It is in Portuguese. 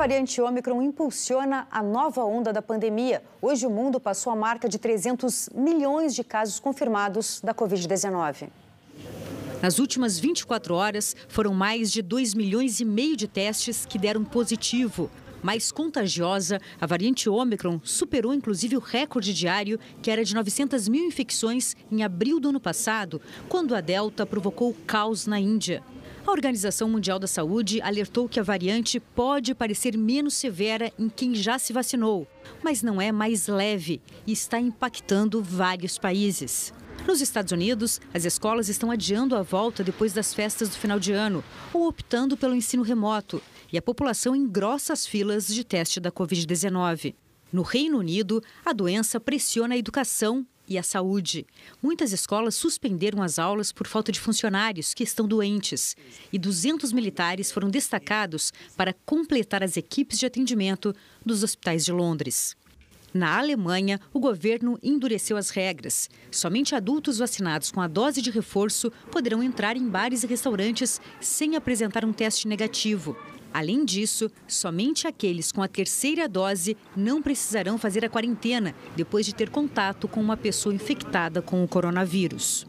variante Ômicron impulsiona a nova onda da pandemia. Hoje o mundo passou a marca de 300 milhões de casos confirmados da Covid-19. Nas últimas 24 horas, foram mais de 2 milhões e meio de testes que deram positivo. Mais contagiosa, a variante Ômicron superou inclusive o recorde diário, que era de 900 mil infecções em abril do ano passado, quando a Delta provocou caos na Índia. A Organização Mundial da Saúde alertou que a variante pode parecer menos severa em quem já se vacinou, mas não é mais leve e está impactando vários países. Nos Estados Unidos, as escolas estão adiando a volta depois das festas do final de ano ou optando pelo ensino remoto, e a população engrossa as filas de teste da Covid-19. No Reino Unido, a doença pressiona a educação e a saúde. Muitas escolas suspenderam as aulas por falta de funcionários que estão doentes. E 200 militares foram destacados para completar as equipes de atendimento dos hospitais de Londres. Na Alemanha, o governo endureceu as regras. Somente adultos vacinados com a dose de reforço poderão entrar em bares e restaurantes sem apresentar um teste negativo. Além disso, somente aqueles com a terceira dose não precisarão fazer a quarentena depois de ter contato com uma pessoa infectada com o coronavírus.